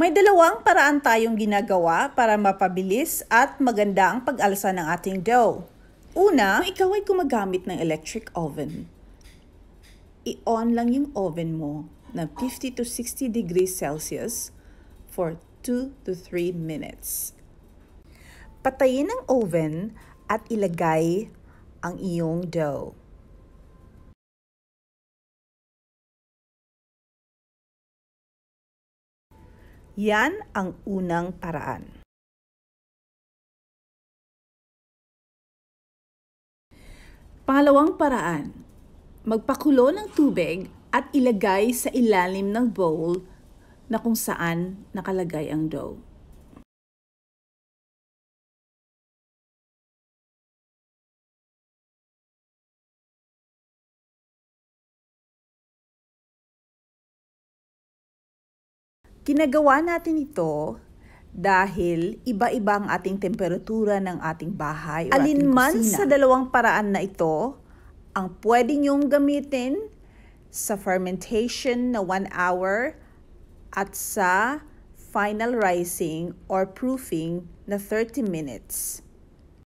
May dalawang paraan tayong ginagawa para mapabilis at maganda ang pag-alsa ng ating dough. Una, kung ikaw ay gumagamit ng electric oven, i-on lang yung oven mo na 50 to 60 degrees Celsius for 2 to 3 minutes. Patayin ang oven at ilagay ang iyong dough. Yan ang unang paraan. Pangalawang paraan, magpakulo ng tubig at ilagay sa ilalim ng bowl na kung saan nakalagay ang dough. Kinagawa natin ito dahil iba-iba ang ating temperatura ng ating bahay o Alinman ating kusina. sa dalawang paraan na ito, ang pwede niyong gamitin sa fermentation na 1 hour at sa final rising or proofing na 30 minutes.